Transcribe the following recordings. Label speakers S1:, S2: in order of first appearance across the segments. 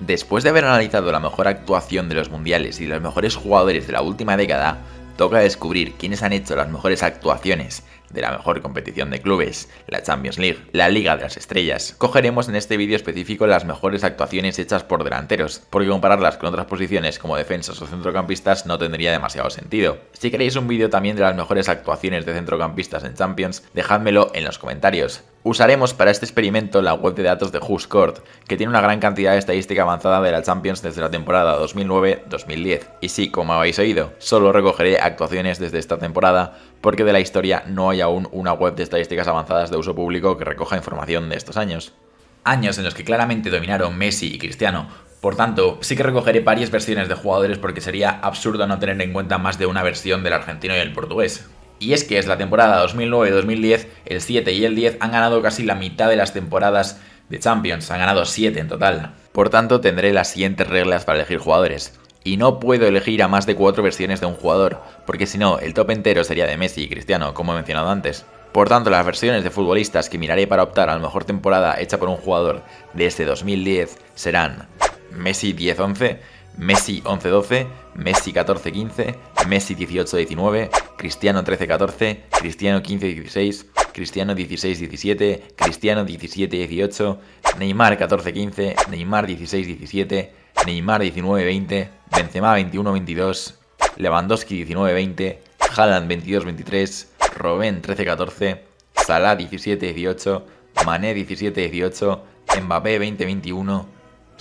S1: Después de haber analizado la mejor actuación de los mundiales y los mejores jugadores de la última década, toca descubrir quiénes han hecho las mejores actuaciones de la mejor competición de clubes, la Champions League, la Liga de las Estrellas. Cogeremos en este vídeo específico las mejores actuaciones hechas por delanteros, porque compararlas con otras posiciones como defensas o centrocampistas no tendría demasiado sentido. Si queréis un vídeo también de las mejores actuaciones de centrocampistas en Champions, dejádmelo en los comentarios. Usaremos para este experimento la web de datos de WhoScored, que tiene una gran cantidad de estadística avanzada de la Champions desde la temporada 2009-2010. Y sí, como habéis oído, solo recogeré actuaciones desde esta temporada porque de la historia no hay aún una web de estadísticas avanzadas de uso público que recoja información de estos años. Años en los que claramente dominaron Messi y Cristiano, por tanto, sí que recogeré varias versiones de jugadores porque sería absurdo no tener en cuenta más de una versión del argentino y el portugués. Y es que es la temporada 2009-2010, el 7 y el 10 han ganado casi la mitad de las temporadas de Champions, han ganado 7 en total. Por tanto, tendré las siguientes reglas para elegir jugadores y no puedo elegir a más de cuatro versiones de un jugador, porque si no, el top entero sería de Messi y Cristiano, como he mencionado antes. Por tanto, las versiones de futbolistas que miraré para optar a la mejor temporada hecha por un jugador de este 2010 serán Messi 10-11, Messi 11-12, Messi 14-15, Messi 18-19, Cristiano 13-14, Cristiano 15-16, Cristiano 16-17, Cristiano 17-18, Neymar 14-15, Neymar 16-17, Neymar 19-20, Benzema 21-22, Lewandowski 19-20, Haaland 22-23, Robben 13-14, Salah 17-18, Mané 17-18, Mbappé 20-21,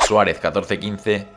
S1: Suárez 14-15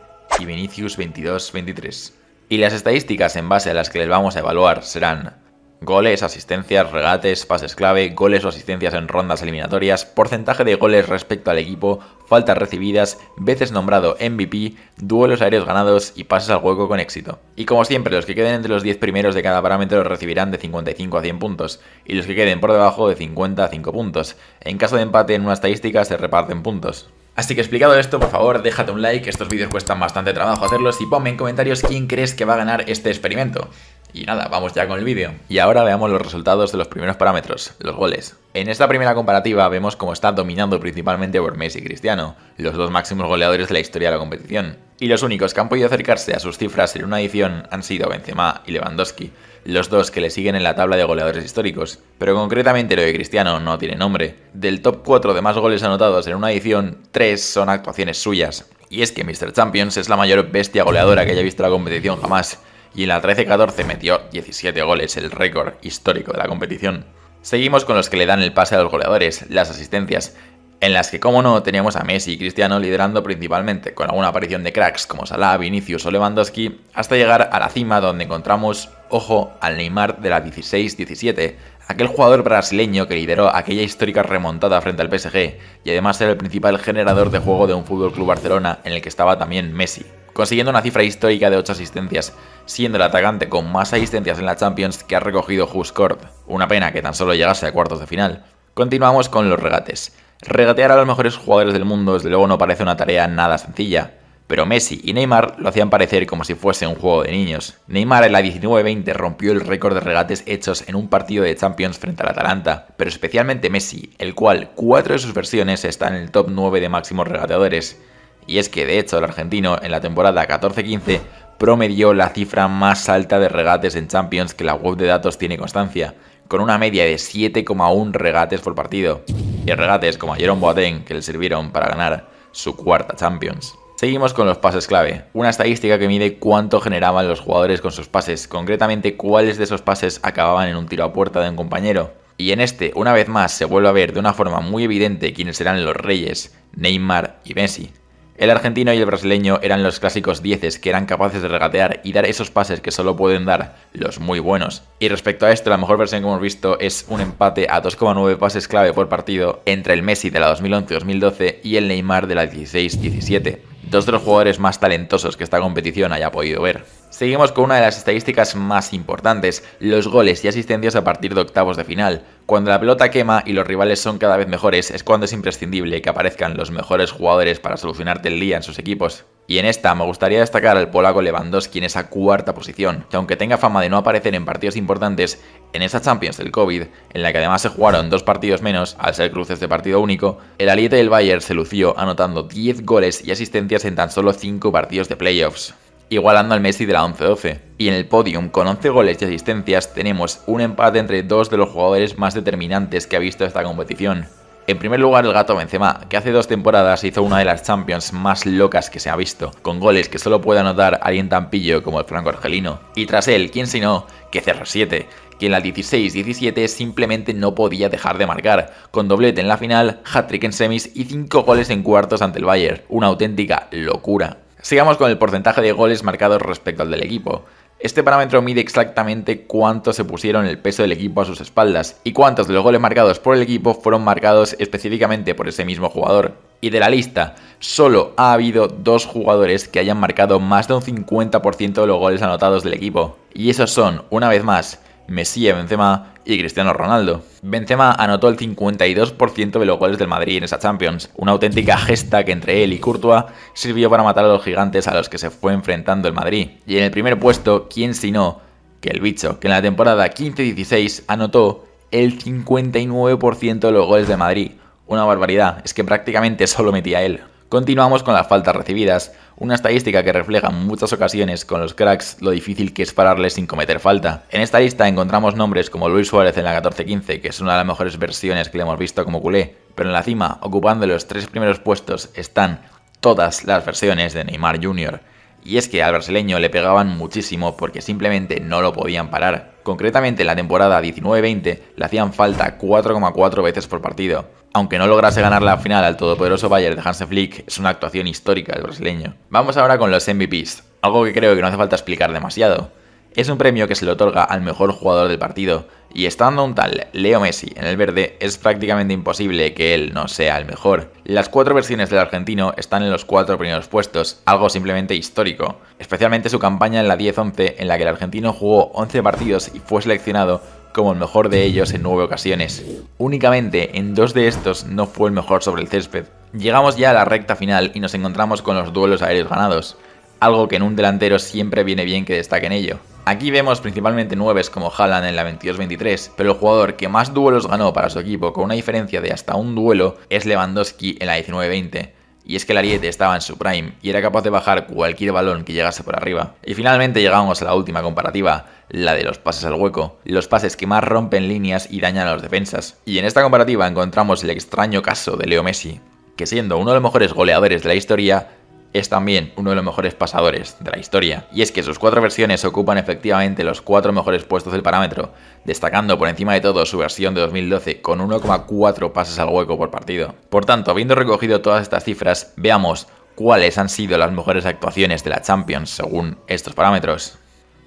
S1: y Vinicius 22-23. Y las estadísticas en base a las que les vamos a evaluar serán Goles, asistencias, regates, pases clave, goles o asistencias en rondas eliminatorias, porcentaje de goles respecto al equipo, faltas recibidas, veces nombrado MVP, duelos aéreos ganados y pases al hueco con éxito. Y como siempre, los que queden entre los 10 primeros de cada parámetro recibirán de 55 a 100 puntos, y los que queden por debajo de 50 a 5 puntos. En caso de empate en una estadística se reparten puntos. Así que explicado esto, por favor, déjate un like, estos vídeos cuestan bastante trabajo hacerlos y ponme en comentarios quién crees que va a ganar este experimento. Y nada, vamos ya con el vídeo. Y ahora veamos los resultados de los primeros parámetros, los goles. En esta primera comparativa vemos cómo está dominando principalmente por y Cristiano, los dos máximos goleadores de la historia de la competición. Y los únicos que han podido acercarse a sus cifras en una edición han sido Benzema y Lewandowski, los dos que le siguen en la tabla de goleadores históricos. Pero concretamente lo de Cristiano no tiene nombre. Del top 4 de más goles anotados en una edición, 3 son actuaciones suyas. Y es que Mr. Champions es la mayor bestia goleadora que haya visto la competición jamás y en la 13-14 metió 17 goles, el récord histórico de la competición. Seguimos con los que le dan el pase a los goleadores, las asistencias, en las que como no teníamos a Messi y Cristiano liderando principalmente con alguna aparición de cracks como Salah, Vinicius o Lewandowski, hasta llegar a la cima donde encontramos, ojo, al Neymar de la 16-17, Aquel jugador brasileño que lideró aquella histórica remontada frente al PSG y además era el principal generador de juego de un Fútbol Club Barcelona en el que estaba también Messi, consiguiendo una cifra histórica de 8 asistencias, siendo el atacante con más asistencias en la Champions que ha recogido Huskord. Una pena que tan solo llegase a cuartos de final. Continuamos con los regates. Regatear a los mejores jugadores del mundo desde luego no parece una tarea nada sencilla, pero Messi y Neymar lo hacían parecer como si fuese un juego de niños. Neymar en la 19-20 rompió el récord de regates hechos en un partido de Champions frente al Atalanta, pero especialmente Messi, el cual cuatro de sus versiones está en el top 9 de máximos regateadores. Y es que de hecho el argentino en la temporada 14-15 promedió la cifra más alta de regates en Champions que la web de datos tiene constancia, con una media de 7,1 regates por partido. Y regates como a Jerome Boateng que le sirvieron para ganar su cuarta Champions. Seguimos con los pases clave, una estadística que mide cuánto generaban los jugadores con sus pases, concretamente cuáles de esos pases acababan en un tiro a puerta de un compañero. Y en este, una vez más, se vuelve a ver de una forma muy evidente quiénes eran los reyes, Neymar y Messi. El argentino y el brasileño eran los clásicos dieces que eran capaces de regatear y dar esos pases que solo pueden dar los muy buenos. Y respecto a esto, la mejor versión que hemos visto es un empate a 2,9 pases clave por partido entre el Messi de la 2011-2012 y el Neymar de la 16-17 dos de los jugadores más talentosos que esta competición haya podido ver. Seguimos con una de las estadísticas más importantes, los goles y asistencias a partir de octavos de final. Cuando la pelota quema y los rivales son cada vez mejores es cuando es imprescindible que aparezcan los mejores jugadores para solucionarte el día en sus equipos. Y en esta me gustaría destacar al polaco Lewandowski en esa cuarta posición, que aunque tenga fama de no aparecer en partidos importantes, en esa Champions del COVID, en la que además se jugaron dos partidos menos al ser cruces de partido único, el aliete del Bayern se lució anotando 10 goles y asistencias en tan solo 5 partidos de playoffs igualando al Messi de la 11-12. Y en el podium, con 11 goles y asistencias, tenemos un empate entre dos de los jugadores más determinantes que ha visto esta competición. En primer lugar, el gato Benzema, que hace dos temporadas hizo una de las Champions más locas que se ha visto, con goles que solo puede anotar alguien tan pillo como el franco argelino. Y tras él, quién sino que Cerro 7 que en la 16-17 simplemente no podía dejar de marcar, con doblete en la final, hat-trick en semis y 5 goles en cuartos ante el Bayern. Una auténtica locura. Sigamos con el porcentaje de goles marcados respecto al del equipo. Este parámetro mide exactamente cuánto se pusieron el peso del equipo a sus espaldas y cuántos de los goles marcados por el equipo fueron marcados específicamente por ese mismo jugador. Y de la lista, solo ha habido dos jugadores que hayan marcado más de un 50% de los goles anotados del equipo. Y esos son, una vez más, Messi, Benzema y Cristiano Ronaldo. Benzema anotó el 52% de los goles del Madrid en esa Champions, una auténtica gesta que entre él y Courtois sirvió para matar a los gigantes a los que se fue enfrentando el Madrid. Y en el primer puesto, ¿quién si no que el bicho, que en la temporada 15-16 anotó el 59% de los goles de Madrid? Una barbaridad, es que prácticamente solo metía él. Continuamos con las faltas recibidas, una estadística que refleja en muchas ocasiones con los cracks lo difícil que es pararles sin cometer falta. En esta lista encontramos nombres como Luis Suárez en la 14-15, que es una de las mejores versiones que le hemos visto como culé, pero en la cima, ocupando los tres primeros puestos, están todas las versiones de Neymar Jr. Y es que al brasileño le pegaban muchísimo porque simplemente no lo podían parar. Concretamente en la temporada 19-20 le hacían falta 4,4 veces por partido. Aunque no lograse ganar la final al todopoderoso Bayern de Hansen Flick, es una actuación histórica del brasileño. Vamos ahora con los MVPs, algo que creo que no hace falta explicar demasiado. Es un premio que se le otorga al mejor jugador del partido, y estando un tal Leo Messi en el verde, es prácticamente imposible que él no sea el mejor. Las cuatro versiones del argentino están en los cuatro primeros puestos, algo simplemente histórico, especialmente su campaña en la 10-11 en la que el argentino jugó 11 partidos y fue seleccionado como el mejor de ellos en nueve ocasiones. Únicamente en dos de estos no fue el mejor sobre el césped. Llegamos ya a la recta final y nos encontramos con los duelos aéreos ganados, algo que en un delantero siempre viene bien que destaquen ello. Aquí vemos principalmente nueves como Haaland en la 22-23, pero el jugador que más duelos ganó para su equipo con una diferencia de hasta un duelo es Lewandowski en la 19-20. Y es que el Ariete estaba en su prime y era capaz de bajar cualquier balón que llegase por arriba. Y finalmente llegamos a la última comparativa, la de los pases al hueco, los pases que más rompen líneas y dañan a los defensas. Y en esta comparativa encontramos el extraño caso de Leo Messi, que siendo uno de los mejores goleadores de la historia, es también uno de los mejores pasadores de la historia. Y es que sus cuatro versiones ocupan efectivamente los cuatro mejores puestos del parámetro, destacando por encima de todo su versión de 2012 con 1,4 pases al hueco por partido. Por tanto, habiendo recogido todas estas cifras, veamos cuáles han sido las mejores actuaciones de la Champions según estos parámetros.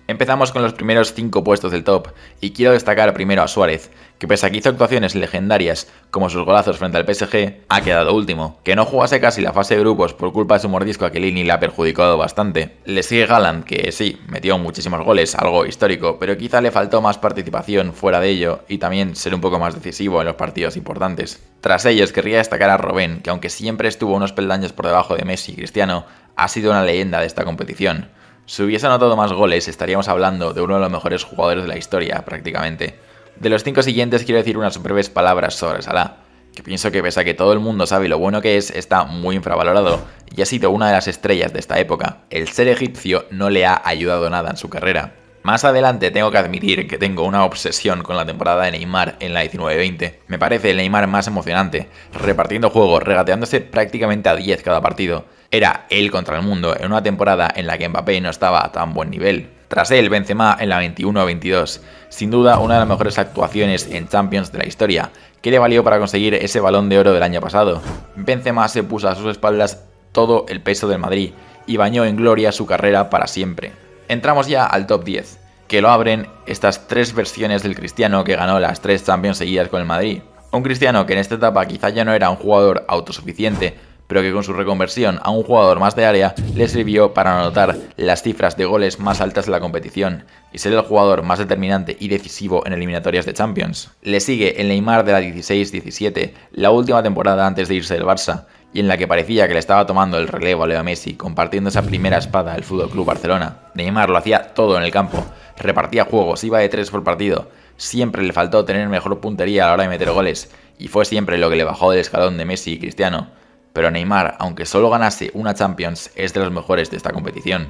S1: Empezamos con los primeros 5 puestos del top, y quiero destacar primero a Suárez, que pese a que hizo actuaciones legendarias como sus golazos frente al PSG, ha quedado último. Que no jugase casi la fase de grupos por culpa de su mordisco a Kelini le ha perjudicado bastante. Le sigue Galland, que sí, metió muchísimos goles, algo histórico, pero quizá le faltó más participación fuera de ello y también ser un poco más decisivo en los partidos importantes. Tras ellos querría destacar a Robén, que aunque siempre estuvo unos peldaños por debajo de Messi y Cristiano, ha sido una leyenda de esta competición. Si hubiese anotado más goles, estaríamos hablando de uno de los mejores jugadores de la historia, prácticamente. De los cinco siguientes quiero decir unas breves palabras sobre Salah, que pienso que pese a que todo el mundo sabe lo bueno que es, está muy infravalorado y ha sido una de las estrellas de esta época. El ser egipcio no le ha ayudado nada en su carrera. Más adelante tengo que admitir que tengo una obsesión con la temporada de Neymar en la 19-20. Me parece el Neymar más emocionante, repartiendo juegos, regateándose prácticamente a 10 cada partido. Era él contra el mundo en una temporada en la que Mbappé no estaba a tan buen nivel. Tras él, Benzema en la 21-22, sin duda una de las mejores actuaciones en Champions de la historia, que le valió para conseguir ese balón de oro del año pasado. Benzema se puso a sus espaldas todo el peso del Madrid y bañó en gloria su carrera para siempre. Entramos ya al top 10, que lo abren estas tres versiones del Cristiano que ganó las tres Champions seguidas con el Madrid. Un Cristiano que en esta etapa quizá ya no era un jugador autosuficiente, pero que con su reconversión a un jugador más de área le sirvió para anotar las cifras de goles más altas de la competición y ser el jugador más determinante y decisivo en eliminatorias de Champions. Le sigue el Neymar de la 16-17, la última temporada antes de irse del Barça, y en la que parecía que le estaba tomando el relevo a Leo Messi, compartiendo esa primera espada al Fútbol Club Barcelona. Neymar lo hacía todo en el campo, repartía juegos, iba de tres por partido, siempre le faltó tener mejor puntería a la hora de meter goles, y fue siempre lo que le bajó del escalón de Messi y Cristiano, pero Neymar, aunque solo ganase una Champions, es de los mejores de esta competición.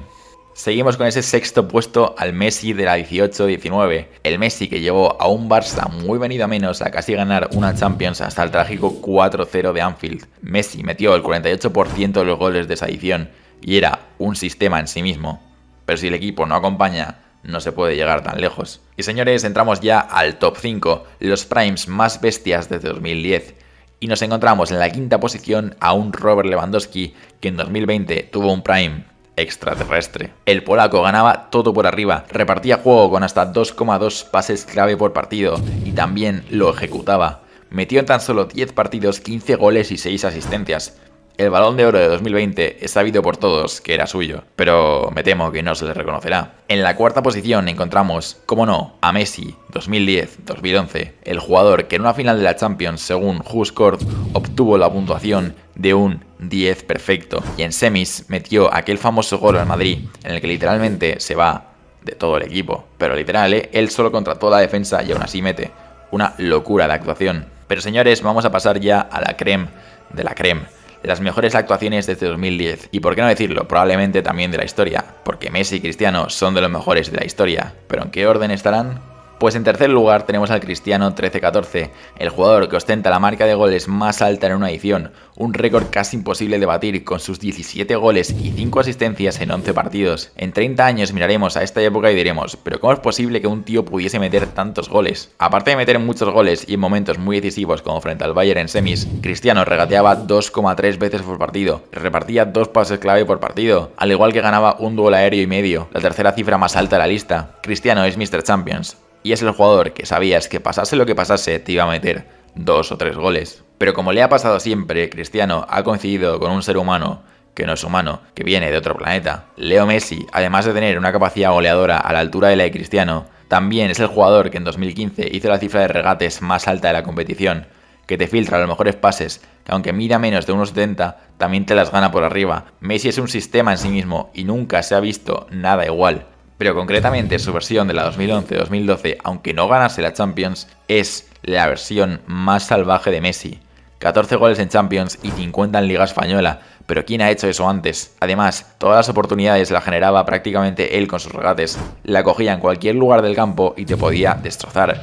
S1: Seguimos con ese sexto puesto al Messi de la 18-19. El Messi que llevó a un Barça muy venido a menos a casi ganar una Champions hasta el trágico 4-0 de Anfield. Messi metió el 48% de los goles de esa edición y era un sistema en sí mismo. Pero si el equipo no acompaña, no se puede llegar tan lejos. Y señores, entramos ya al top 5, los primes más bestias de 2010 y nos encontramos en la quinta posición a un Robert Lewandowski que en 2020 tuvo un prime extraterrestre. El polaco ganaba todo por arriba, repartía juego con hasta 2,2 pases clave por partido y también lo ejecutaba. Metió en tan solo 10 partidos 15 goles y 6 asistencias, el balón de oro de 2020 es sabido por todos que era suyo, pero me temo que no se le reconocerá. En la cuarta posición encontramos, como no, a Messi 2010-2011, el jugador que en una final de la Champions, según Court, obtuvo la puntuación de un 10 perfecto y en semis metió aquel famoso gol en Madrid en el que literalmente se va de todo el equipo, pero literal, ¿eh? él solo contra toda la defensa y aún así mete. Una locura de actuación. Pero señores, vamos a pasar ya a la creme de la creme las mejores actuaciones desde 2010. Y por qué no decirlo, probablemente también de la historia, porque Messi y Cristiano son de los mejores de la historia. Pero ¿en qué orden estarán? Pues en tercer lugar tenemos al Cristiano 13-14, el jugador que ostenta la marca de goles más alta en una edición, un récord casi imposible de batir con sus 17 goles y 5 asistencias en 11 partidos. En 30 años miraremos a esta época y diremos, pero ¿cómo es posible que un tío pudiese meter tantos goles? Aparte de meter muchos goles y en momentos muy decisivos como frente al Bayern en semis, Cristiano regateaba 2,3 veces por partido, repartía dos pases clave por partido, al igual que ganaba un duelo aéreo y medio, la tercera cifra más alta de la lista. Cristiano es Mr. Champions. Y es el jugador que sabías que pasase lo que pasase te iba a meter dos o tres goles. Pero como le ha pasado siempre, Cristiano ha coincidido con un ser humano que no es humano, que viene de otro planeta. Leo Messi, además de tener una capacidad goleadora a la altura de la de Cristiano, también es el jugador que en 2015 hizo la cifra de regates más alta de la competición, que te filtra los mejores pases, que aunque mira menos de 70, también te las gana por arriba. Messi es un sistema en sí mismo y nunca se ha visto nada igual pero concretamente su versión de la 2011-2012, aunque no ganase la Champions, es la versión más salvaje de Messi. 14 goles en Champions y 50 en Liga Española, pero ¿quién ha hecho eso antes? Además, todas las oportunidades las generaba prácticamente él con sus regates, la cogía en cualquier lugar del campo y te podía destrozar.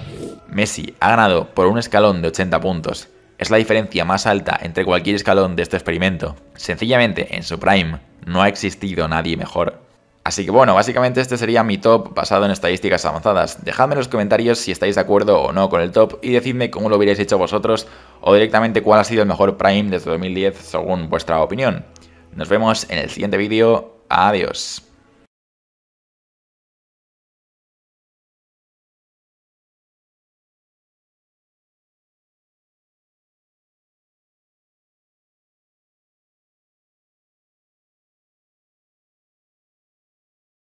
S1: Messi ha ganado por un escalón de 80 puntos. Es la diferencia más alta entre cualquier escalón de este experimento. Sencillamente, en su prime, no ha existido nadie mejor. Así que bueno, básicamente este sería mi top basado en estadísticas avanzadas. Dejadme en los comentarios si estáis de acuerdo o no con el top y decidme cómo lo hubierais hecho vosotros o directamente cuál ha sido el mejor Prime desde 2010 según vuestra opinión. Nos vemos en el siguiente vídeo. Adiós.